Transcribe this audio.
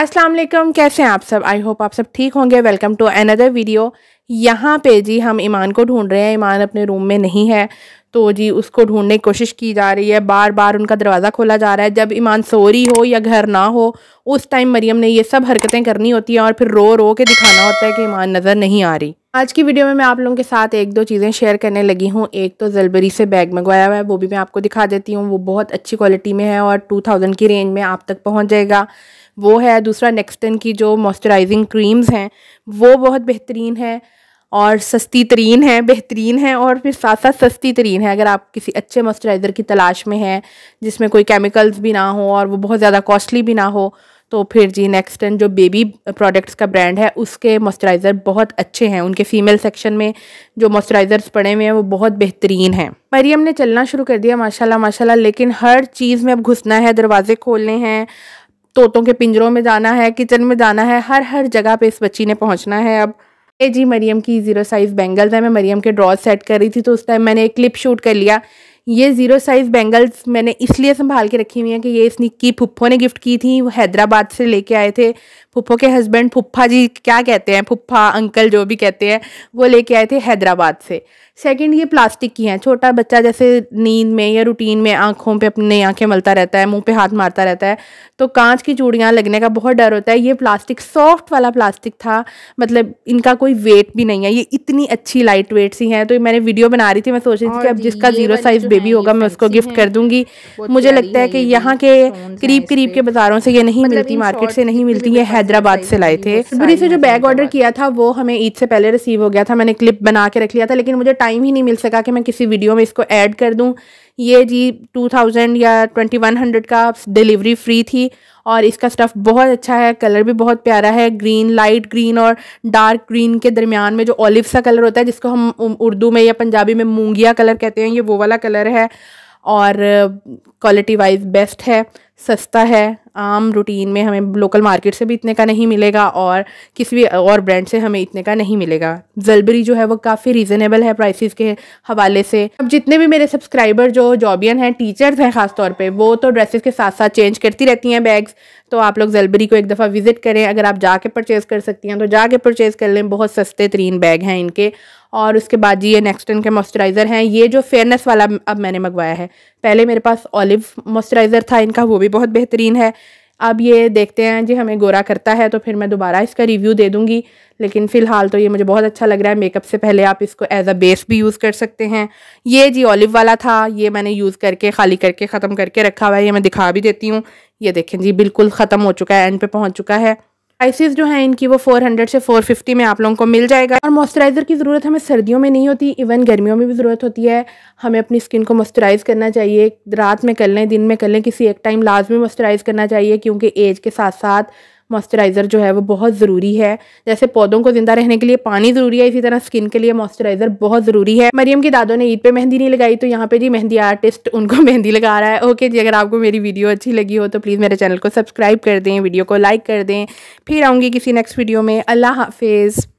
अस्सलाम वालेकुम कैसे हैं आप सब आई होप आप सब ठीक होंगे वेलकम टू अनदर वीडियो यहाँ पे जी हम ईमान को ढूंढ रहे हैं ईमान अपने रूम में नहीं है तो जी उसको ढूंढने की कोशिश की जा रही है बार बार उनका दरवाज़ा खोला जा रहा है जब ईमान सोरी हो या घर ना हो उस टाइम मरियम ने ये सब हरकतें करनी होती हैं और फिर रो रो के दिखाना होता है कि ईमान नज़र नहीं आ रही आज की वीडियो में मैं आप लोगों के साथ एक दो चीज़ें शेयर करने लगी हूँ एक तो जलबरी से बैग मंगवाया हुआ है वो भी मैं आपको दिखा देती हूँ वो बहुत अच्छी क्वालिटी में है और टू थाउजेंड की रेंज में आप तक पहुँच जाएगा वो है दूसरा नेक्स्टन की जो मॉइस्चराइजिंग क्रीम्स हैं वो बहुत बेहतरीन है और सस्ती तरीन है बेहतरीन है और फिर साथ साथ सस्ती तरीन है अगर आप किसी अच्छे मॉइस्चराइज़र की तलाश में हैं जिसमें कोई केमिकल्स भी ना हो और वो बहुत ज़्यादा कॉस्टली भी ना हो तो फिर जी नेक्स्ट जो बेबी प्रोडक्ट्स का ब्रांड है उसके मॉइस्चराइज़र बहुत अच्छे हैं उनके फीमेल सेक्शन में जो मॉइस्चराइज़र्स पड़े हुए हैं वो बहुत बेहतरीन हैं मरियम ने चलना शुरू कर दिया माशाल्लाह माशाल्लाह लेकिन हर चीज़ में अब घुसना है दरवाजे खोलने हैं तोतों के पिंजरों में जाना है किचन में जाना है हर हर जगह पे इस बच्ची ने पहुंचना है अब ये जी मरियम की ज़ीरो साइज़ बैंगल्स है मैं मरियम के ड्रॉज सेट कर रही थी तो उस टाइम मैंने एक क्लिप शूट कर लिया ये ज़ीरो साइज़ बैंगल्स मैंने इसलिए संभाल के रखी हुई हैं कि ये स्निक की फुप्पो ने गिफ्ट की थी वो हैदराबाद से लेके आए थे फुप्पो के हस्बैंड फुप्पा जी क्या कहते हैं फुप्पा अंकल जो भी कहते हैं वो लेके आए थे हैदराबाद से सेकंड ये प्लास्टिक की हैं छोटा बच्चा जैसे नींद में या रूटीन में आँखों पर अपने आँखें मलता रहता है मुँह पर हाथ मारता रहता है तो कांच की चूड़ियाँ लगने का बहुत डर होता है ये प्लास्टिक सॉफ्ट वाला प्लास्टिक था मतलब इनका कोई वेट भी नहीं है ये इतनी अच्छी लाइट वेट सी हैं तो मैंने वीडियो बना रही थी मैं सोच रही थी कि अब जिसका ज़ीरो साइज़ बेबी होगा मैं उसको गिफ्ट कर दूंगी मुझे लगता है कि यहाँ के करीब करीब के बाजारों से ये नहीं मतलब मिलती मार्केट से नहीं मिलती ये हैदराबाद से लाए थे बुरी से जो बैग ऑर्डर किया था वो हमें ईद से पहले रिसीव हो गया था मैंने क्लिप बना के रख लिया था लेकिन मुझे टाइम ही नहीं मिल सका कि मैं किसी वीडियो में इसको ऐड कर दूँ ये जी टू थाउजेंड या ट्वेंटी वन हंड्रेड का डिलीवरी फ्री थी और इसका स्टफ़ बहुत अच्छा है कलर भी बहुत प्यारा है ग्रीन लाइट ग्रीन और डार्क ग्रीन के दरमियान में जो ऑलिव सा कलर होता है जिसको हम उर्दू में या पंजाबी में मूंगिया कलर कहते हैं ये वो वाला कलर है और क्वालिटी वाइज बेस्ट है सस्ता है आम रूटीन में हमें लोकल मार्केट से भी इतने का नहीं मिलेगा और किसी भी और ब्रांड से हमें इतने का नहीं मिलेगा जलबरी जो है वो काफ़ी रीज़नेबल है प्राइसेस के हवाले से अब जितने भी मेरे सब्सक्राइबर जो जॉबियन हैं टीचर्स हैं ख़ासतौर पर वो तो ड्रेसेस के साथ साथ चेंज करती रहती हैं बैग्स तो आप लोग जलबरी को एक दफ़ा विज़िट करें अगर आप जाके परचेज़ कर सकती हैं तो जाके परचेज़ कर लें बहुत सस्ते तरीन बैग हैं इनके और उसके बाद जी ये नेक्स्टन के मॉइस्चराइज़र हैं ये जो फेयरनेस वाला अब मैंने मंगवाया है पहले मेरे पास ऑलिव मॉइस्चराइज़र था इनका वो भी बहुत बेहतरीन है अब ये देखते हैं जी हमें गोरा करता है तो फिर मैं दोबारा इसका रिव्यू दे दूँगी लेकिन फ़िलहाल तो ये मुझे बहुत अच्छा लग रहा है मेकअप से पहले आप इसको एज अ बेस भी यूज़ कर सकते हैं ये जी ऑलिव वाला था ये मैंने यूज़ करके खाली करके ख़त्म करके रखा हुआ है ये मैं दिखा भी देती हूँ ये देखें जी बिल्कुल ख़त्म हो चुका है एंड पे पहुँच चुका है प्राइसेस जो है इनकी वो 400 से 450 में आप लोगों को मिल जाएगा और मॉइस्चराइज़र की ज़रूरत हमें सर्दियों में नहीं होती इवन गर्मियों में भी ज़रूरत होती है हमें अपनी स्किन को मॉइस्चराइज़ करना चाहिए रात में कर लें दिन में कर लें किसी एक टाइम लाजमी मॉइस्चराइज़ करना चाहिए क्योंकि एज के साथ साथ मॉइस्चराइज़र जो है वो बहुत ज़रूरी है जैसे पौधों को ज़िंदा रहने के लिए पानी ज़रूरी है इसी तरह स्किन के लिए मॉइस्चराइज़र बहुत ज़रूरी है मरियम के दादों ने ईद पे मेहंदी नहीं लगाई तो यहाँ पे जी मेहंदी आर्टिस्ट उनको मेहंदी लगा रहा है ओके जी अगर आपको मेरी वीडियो अच्छी लगी हो तो प्लीज़ मेरे चैनल को सब्सक्राइब कर दें वीडियो को लाइक कर दें फिर आऊँगी किसी नेक्स्ट वीडियो में अल्लाह हाफिज़